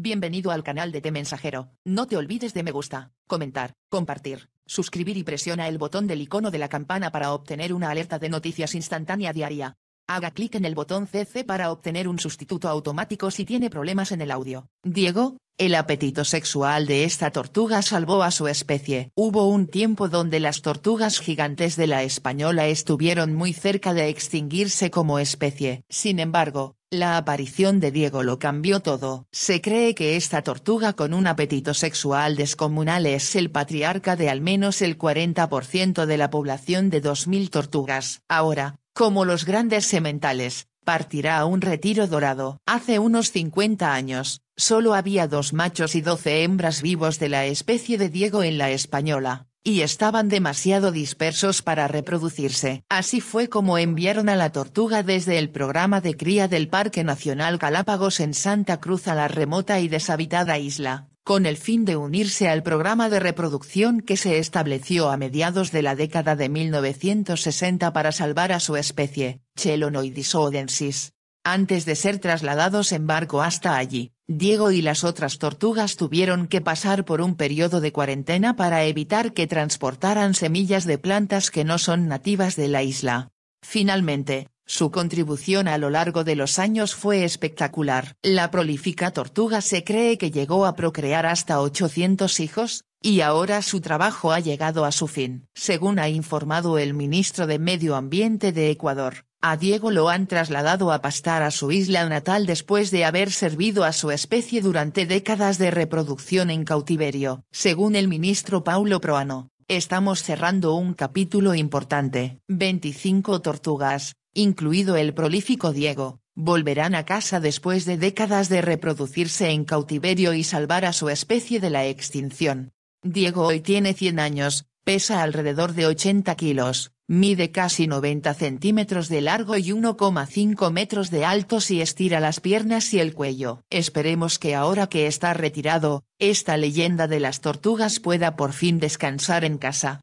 Bienvenido al canal de Te Mensajero. No te olvides de me gusta, comentar, compartir, suscribir y presiona el botón del icono de la campana para obtener una alerta de noticias instantánea diaria. Haga clic en el botón CC para obtener un sustituto automático si tiene problemas en el audio. Diego, el apetito sexual de esta tortuga salvó a su especie. Hubo un tiempo donde las tortugas gigantes de la española estuvieron muy cerca de extinguirse como especie. Sin embargo, la aparición de Diego lo cambió todo. Se cree que esta tortuga con un apetito sexual descomunal es el patriarca de al menos el 40% de la población de 2.000 tortugas. Ahora, como los grandes sementales, partirá a un retiro dorado. Hace unos 50 años, solo había dos machos y 12 hembras vivos de la especie de Diego en la española, y estaban demasiado dispersos para reproducirse. Así fue como enviaron a la tortuga desde el programa de cría del Parque Nacional Galápagos en Santa Cruz a la remota y deshabitada isla con el fin de unirse al programa de reproducción que se estableció a mediados de la década de 1960 para salvar a su especie, Chelonoidis odensis. Antes de ser trasladados en barco hasta allí, Diego y las otras tortugas tuvieron que pasar por un periodo de cuarentena para evitar que transportaran semillas de plantas que no son nativas de la isla. Finalmente, su contribución a lo largo de los años fue espectacular. La prolífica tortuga se cree que llegó a procrear hasta 800 hijos, y ahora su trabajo ha llegado a su fin. Según ha informado el ministro de Medio Ambiente de Ecuador, a Diego lo han trasladado a pastar a su isla natal después de haber servido a su especie durante décadas de reproducción en cautiverio. Según el ministro Paulo Proano, estamos cerrando un capítulo importante. 25 tortugas, incluido el prolífico Diego, volverán a casa después de décadas de reproducirse en cautiverio y salvar a su especie de la extinción. Diego hoy tiene 100 años, pesa alrededor de 80 kilos, mide casi 90 centímetros de largo y 1,5 metros de alto si estira las piernas y el cuello. Esperemos que ahora que está retirado, esta leyenda de las tortugas pueda por fin descansar en casa.